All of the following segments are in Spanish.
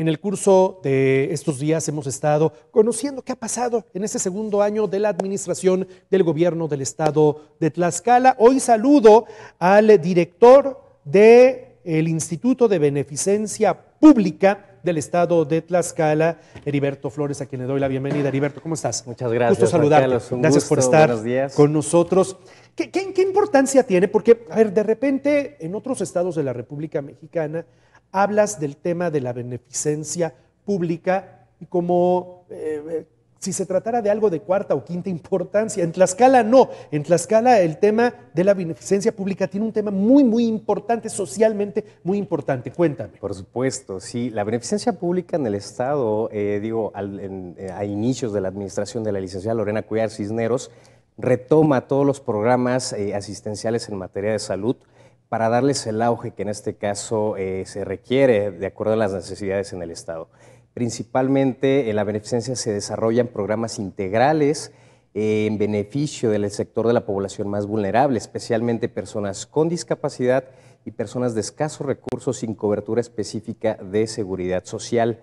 En el curso de estos días hemos estado conociendo qué ha pasado en este segundo año de la administración del gobierno del estado de Tlaxcala. Hoy saludo al director del Instituto de Beneficencia Pública del estado de Tlaxcala, Heriberto Flores, a quien le doy la bienvenida. Heriberto, ¿cómo estás? Muchas gracias. Gusto saludarte. gracias por estar con nosotros. qué, importancia tiene? Porque, a ver, de repente en otros estados de la República Mexicana hablas del tema de la beneficencia pública como eh, eh, si se tratara de algo de cuarta o quinta importancia. En Tlaxcala no. En Tlaxcala el tema de la beneficencia pública tiene un tema muy, muy importante, socialmente muy importante. Cuéntame. Por supuesto, sí. La beneficencia pública en el Estado, eh, digo, a inicios de la administración de la licenciada Lorena Cuellar Cisneros, retoma todos los programas asistenciales en materia de salud para darles el auge que en este caso eh, se requiere de acuerdo a las necesidades en el Estado. Principalmente en la beneficencia se desarrollan programas integrales eh, en beneficio del sector de la población más vulnerable, especialmente personas con discapacidad y personas de escasos recursos sin cobertura específica de seguridad social.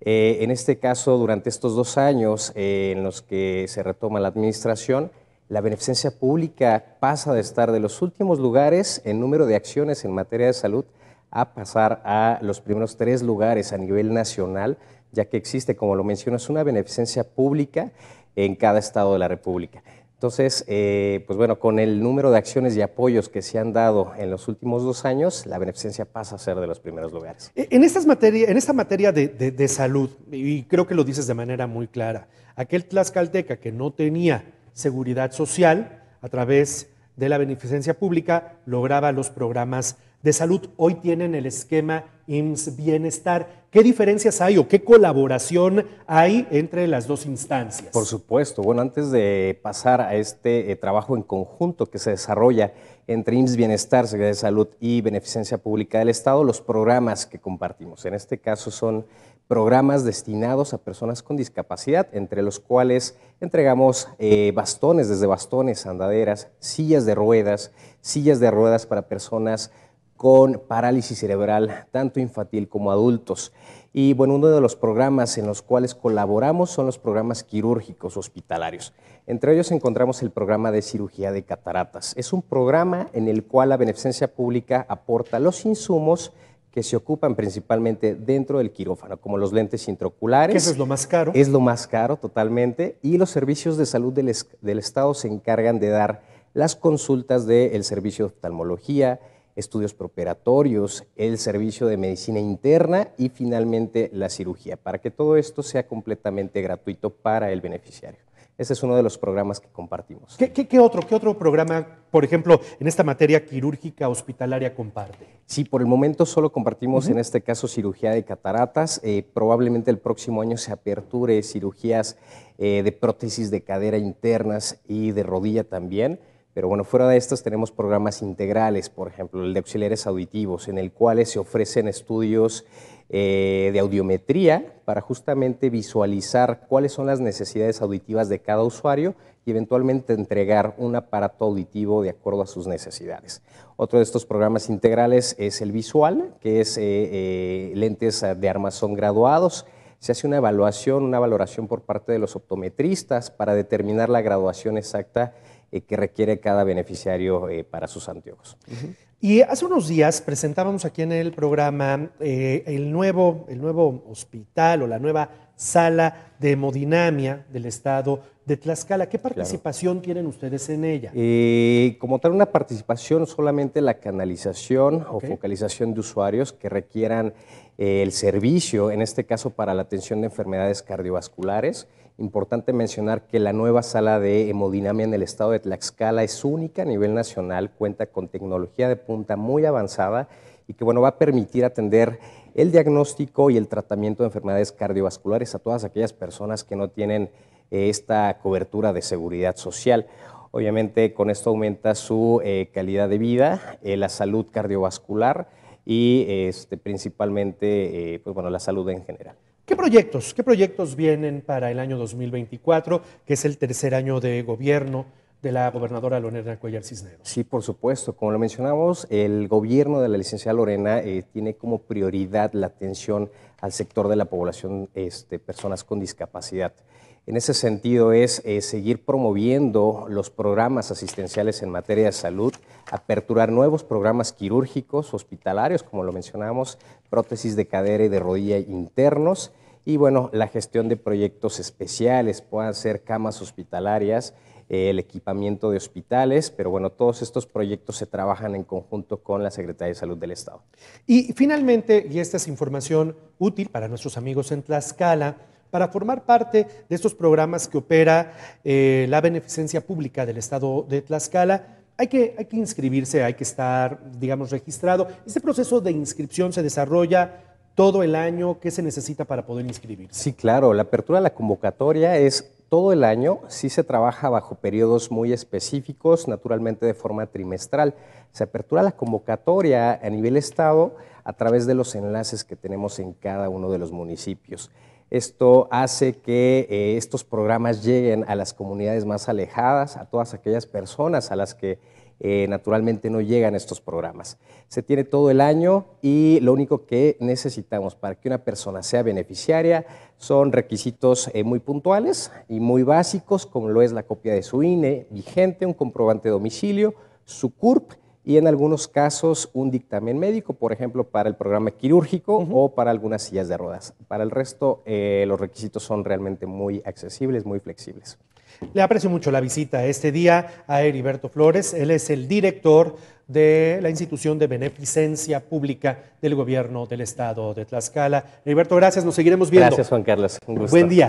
Eh, en este caso, durante estos dos años en los que se retoma la administración, la beneficencia pública pasa de estar de los últimos lugares en número de acciones en materia de salud a pasar a los primeros tres lugares a nivel nacional, ya que existe, como lo mencionas, una beneficencia pública en cada estado de la República. Entonces, eh, pues bueno, con el número de acciones y apoyos que se han dado en los últimos dos años, la beneficencia pasa a ser de los primeros lugares. E, en, estas materia, en esta materia de, de salud, y creo que lo dices de manera muy clara, aquel Tlaxcalteca que no tenía seguridad social, a través de la beneficencia pública, lograba los programas de salud. Hoy tienen el esquema IMSS Bienestar. ¿Qué diferencias hay o qué colaboración hay entre las dos instancias? Por supuesto. Bueno, antes de pasar a este eh, trabajo en conjunto que se desarrolla entre IMSS Bienestar, Seguridad de Salud y Beneficencia Pública del Estado, los programas que compartimos. En este caso son programas destinados a personas con discapacidad, entre los cuales entregamos eh, bastones, desde bastones, andaderas, sillas de ruedas, sillas de ruedas para personas con parálisis cerebral, tanto infantil como adultos. Y bueno, uno de los programas en los cuales colaboramos son los programas quirúrgicos hospitalarios. Entre ellos encontramos el programa de cirugía de cataratas. Es un programa en el cual la beneficencia pública aporta los insumos que se ocupan principalmente dentro del quirófano, como los lentes intraoculares. eso es lo más caro. Es lo más caro totalmente. Y los servicios de salud del, Estado se encargan de dar las consultas del servicio de oftalmología, estudios preparatorios, el servicio de medicina interna y finalmente la cirugía, para que todo esto sea completamente gratuito para el beneficiario. Ese es uno de los programas que compartimos. ¿Qué, otro, otro programa, por ejemplo, en esta materia quirúrgica hospitalaria comparte? Sí, por el momento solo compartimos en este caso cirugía de cataratas. Eh, probablemente el próximo año se aperture cirugías eh, de prótesis de cadera internas y de rodilla también. Pero bueno, fuera de estas tenemos programas integrales, por ejemplo, el de auxiliares auditivos, en el cual se ofrecen estudios eh, de audiometría para justamente visualizar cuáles son las necesidades auditivas de cada usuario y eventualmente entregar un aparato auditivo de acuerdo a sus necesidades. Otro de estos programas integrales es el visual, que es eh, eh, lentes de armazón graduados. Se hace una evaluación, una valoración por parte de los optometristas para determinar la graduación exacta que requiere cada beneficiario para sus anteojos. Y hace unos días presentábamos aquí en el programa eh, el, nuevo, el nuevo hospital o la nueva sala de hemodinamia del estado de Tlaxcala. ¿Qué participación tienen ustedes en ella? Eh, como tal, una participación solamente la canalización o focalización de usuarios que requieran eh, el servicio, en este caso para la atención de enfermedades cardiovasculares. Importante mencionar que la nueva sala de hemodinamia en el estado de Tlaxcala es única a nivel nacional, cuenta con tecnología de punta muy avanzada y que bueno, va a permitir atender el diagnóstico y el tratamiento de enfermedades cardiovasculares a todas aquellas personas que no tienen eh, esta cobertura de seguridad social. Obviamente con esto aumenta su eh, calidad de vida, eh, la salud cardiovascular y este, principalmente pues, bueno, la salud en general. ¿Qué proyectos, ¿Qué proyectos vienen para el año 2024, que es el tercer año de gobierno de la gobernadora Lorena Cuellar Cisneros. Sí, por supuesto. Como lo mencionamos, el gobierno de la licenciada Lorena eh, tiene como prioridad la atención al sector de la población de este, personas con discapacidad. En ese sentido es eh, seguir promoviendo los programas asistenciales en materia de salud, aperturar nuevos programas quirúrgicos, hospitalarios, como lo mencionamos, prótesis de cadera y de rodilla internos, y bueno, la gestión de proyectos especiales, puedan ser camas hospitalarias, el equipamiento de hospitales, pero bueno, todos estos proyectos se trabajan en conjunto con la Secretaría de Salud del Estado. Y finalmente, y esta es información útil para nuestros amigos en Tlaxcala, para formar parte de estos programas que opera eh, la Beneficencia Pública del Estado de Tlaxcala, hay que, hay que, inscribirse, hay que estar, digamos, registrado. Este proceso de inscripción se desarrolla todo el año. ¿Qué se necesita para poder inscribirse? Sí, claro. La apertura de la convocatoria es todo el año, sí se trabaja bajo periodos muy específicos, naturalmente de forma trimestral. Se apertura la convocatoria a nivel Estado a través de los enlaces que tenemos en cada uno de los municipios. Esto hace que eh, estos programas lleguen a las comunidades más alejadas, a todas aquellas personas a las que eh, naturalmente no llegan estos programas. Se tiene todo el año y lo único que necesitamos para que una persona sea beneficiaria son requisitos eh, muy puntuales y muy básicos, como lo es la copia de su INE vigente, un comprobante de domicilio, su CURP y en algunos casos un dictamen médico, por ejemplo, para el programa quirúrgico o para algunas sillas de ruedas. Para el resto, eh, los requisitos son realmente muy accesibles, muy flexibles. Le aprecio mucho la visita este día a Heriberto Flores. Él es el director de la institución de beneficencia pública del gobierno del estado de Tlaxcala. Heriberto, gracias, nos seguiremos viendo. Gracias, Juan Carlos. Un gusto. Buen día.